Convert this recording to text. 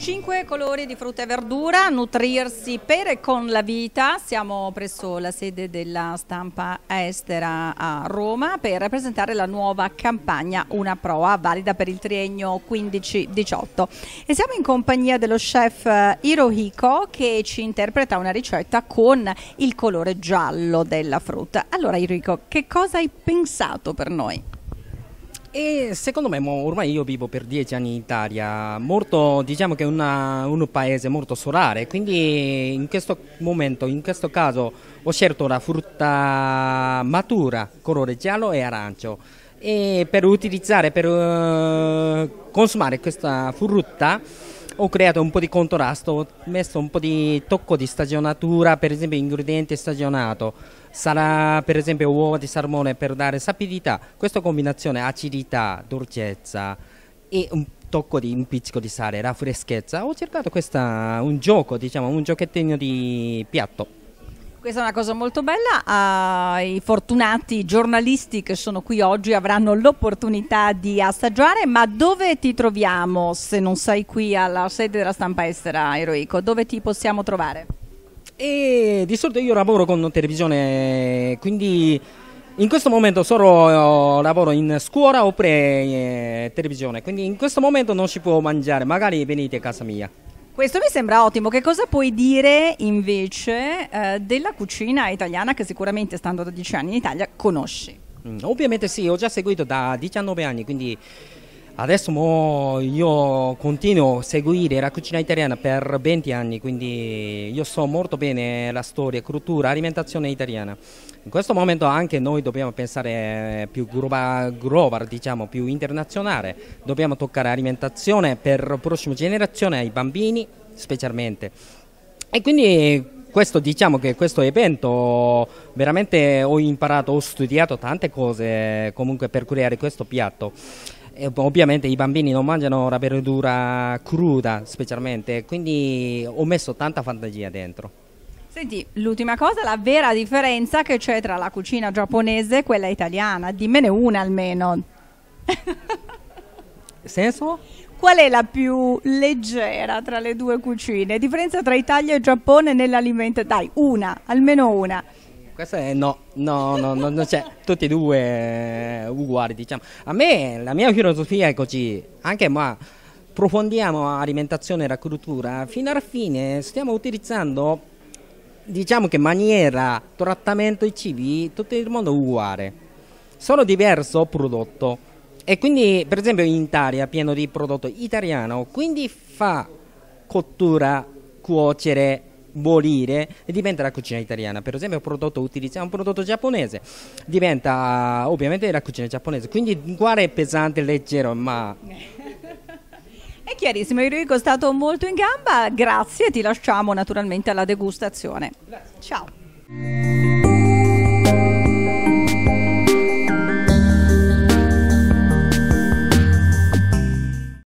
Cinque colori di frutta e verdura, nutrirsi per e con la vita. Siamo presso la sede della stampa estera a Roma per rappresentare la nuova campagna Una Proa, valida per il triennio 15-18. E siamo in compagnia dello chef eh, Hirohiko che ci interpreta una ricetta con il colore giallo della frutta. Allora Hirohiko, che cosa hai pensato per noi? E secondo me, ormai io vivo per dieci anni in Italia, molto, diciamo che è un paese molto solare, quindi in questo momento, in questo caso, ho scelto la frutta matura, colore giallo e arancio. E per utilizzare, per uh, consumare questa frutta, ho creato un po' di contrasto, ho messo un po' di tocco di stagionatura, per esempio ingrediente stagionato, sarà per esempio uova di salmone per dare sapidità, questa combinazione acidità, dolcezza e un tocco di un pizzico di sale, la freschezza, ho cercato questa, un gioco, diciamo, un giochettino di piatto. Questa è una cosa molto bella, uh, i fortunati giornalisti che sono qui oggi avranno l'opportunità di assaggiare, ma dove ti troviamo se non sei qui alla sede della stampa estera, Eroico? Dove ti possiamo trovare? E di solito io lavoro con televisione, quindi in questo momento solo eh, lavoro in scuola oppure in eh, televisione, quindi in questo momento non si può mangiare, magari venite a casa mia. Questo mi sembra ottimo. Che cosa puoi dire invece eh, della cucina italiana che sicuramente stando da 10 anni in Italia conosci? Mm, ovviamente sì, ho già seguito da 19 anni, quindi Adesso io continuo a seguire la cucina italiana per 20 anni, quindi io so molto bene la storia, cultura, alimentazione italiana. In questo momento anche noi dobbiamo pensare eh, più global, diciamo, più internazionale. Dobbiamo toccare alimentazione per la prossima generazione, ai bambini specialmente. E quindi questo, diciamo che questo evento veramente ho imparato, ho studiato tante cose eh, comunque per creare questo piatto. Eh, ovviamente i bambini non mangiano la verdura cruda specialmente, quindi ho messo tanta fantasia dentro. Senti, l'ultima cosa, la vera differenza che c'è tra la cucina giapponese e quella italiana, dimmene una almeno. Senso? Qual è la più leggera tra le due cucine? Differenza tra Italia e Giappone nell'alimento? Dai, una, almeno una. Questo è no, no, no, no, no cioè, tutti e due eh, uguali, diciamo. A me, la mia filosofia è così, anche ma approfondiamo alimentazione e raccoltura, fino alla fine stiamo utilizzando, diciamo che maniera, trattamento i cibi, tutto il mondo uguale, solo diverso prodotto. E quindi, per esempio, in Italia pieno di prodotto italiano, quindi fa cottura, cuocere morire e diventa la cucina italiana. Per esempio, un prodotto utilizzato, un prodotto giapponese, diventa ovviamente la cucina giapponese. Quindi il guare è pesante, leggero, ma è chiarissimo, Enrico è stato molto in gamba, grazie ti lasciamo naturalmente alla degustazione. Ciao.